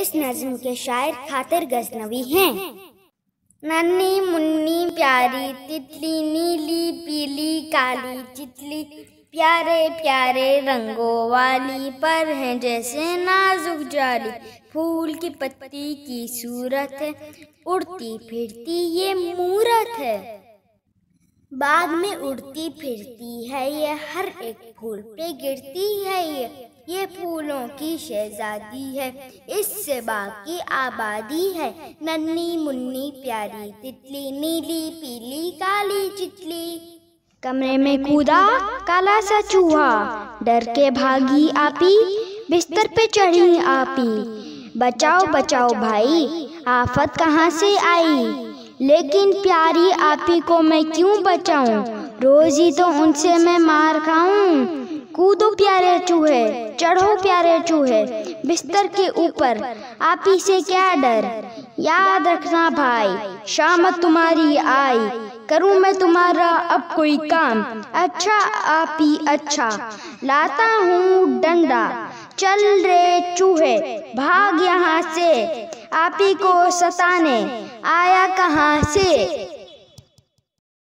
इस नज्म के शायर खातिर गजनवी हैं नन्नी मुन्नी प्यारी तितली नीली पीली काली चितली प्यारे प्यारे रंगों वाली पर हैं जैसे नाजुक जाली फूल की पत्ती की सूरत है उड़ती फिरती ये मूरत है बाद में उड़ती फिरती है ये हर एक फूल पे गिरती है ये ये फूलों की शहजादी है इससे बाकी आबादी है नन्नी मुन्नी प्यारी तितली नीली पीली काली चितली कमरे में कूदा काला सा चूहा डर के भागी आपी बिस्तर पे चढ़ी आपी बचाओ बचाओ भाई आफत कहाँ से आई लेकिन प्यारी आपी को मैं क्यों बचाऊं रोज ही तो उनसे मैं मार खाऊं कूदो प्यारे चूहे चढ़ो प्यारे चूहे बिस्तर के ऊपर आपी से क्या डर याद रखना भाई शाम तुम्हारी आई करूं मैं तुम्हारा अब कोई काम अच्छा आपी अच्छा लाता हूँ डंडा चल रे चूहे भाग यहाँ से आप ही को सताने आया कहाँ से